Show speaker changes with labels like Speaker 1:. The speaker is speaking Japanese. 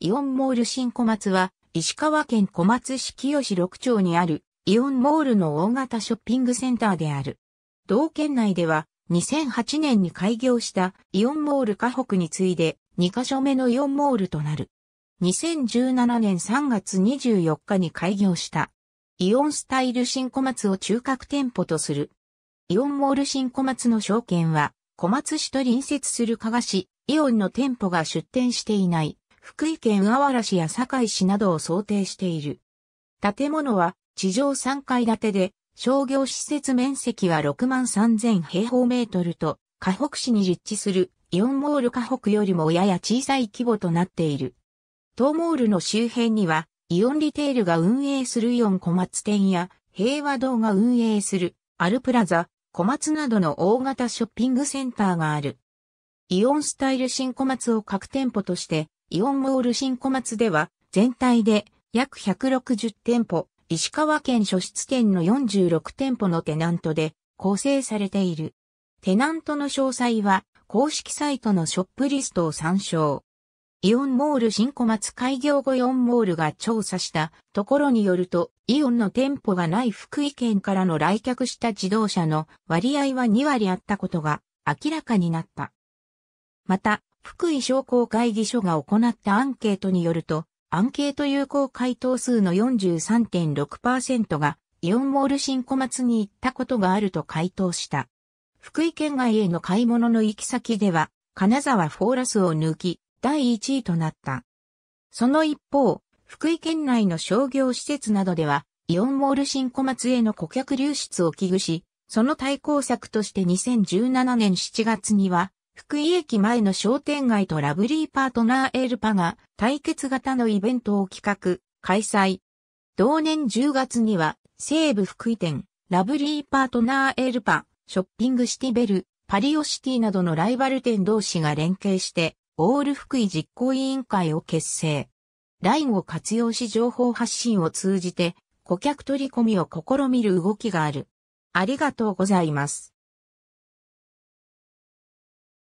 Speaker 1: イオンモール新小松は、石川県小松市清志六町にある、イオンモールの大型ショッピングセンターである。同県内では、2008年に開業したイオンモール河北に次いで、2カ所目のイオンモールとなる。2017年3月24日に開業した。イオンスタイル新小松を中核店舗とする。イオンモール新小松の証券は、小松市と隣接する加賀市、イオンの店舗が出店していない。福井県あわら市や堺市などを想定している。建物は地上3階建てで、商業施設面積は6万3000平方メートルと、河北市に立地するイオンモール河北よりもやや小さい規模となっている。東モールの周辺には、イオンリテールが運営するイオン小松店や、平和堂が運営するアルプラザ、小松などの大型ショッピングセンターがある。イオンスタイル新小松を各店舗としてイオンモール新小松では、全体で約160店舗、石川県初出店の46店舗のテナントで構成されている。テナントの詳細は、公式サイトのショップリストを参照。イオンモール新小松開業後イオンモールが調査したところによると、イオンの店舗がない福井県からの来客した自動車の割合は2割あったことが明らかになった。また、福井商工会議所が行ったアンケートによると、アンケート有効回答数の43.6%がイオンモール新小松に行ったことがあると回答した。福井県外への買い物の行き先では、金沢フォーラスを抜き、第1位となった。その一方、福井県内の商業施設などでは、イオンモール新小松への顧客流出を危惧し、その対抗策として2017年7月には、福井駅前の商店街とラブリーパートナーエルパが対決型のイベントを企画、開催。同年10月には西部福井店、ラブリーパートナーエルパ、ショッピングシティベル、パリオシティなどのライバル店同士が連携して、オール福井実行委員会を結成。ラインを活用し情報発信を通じて、顧客取り込みを試みる動きがある。ありがとうございます。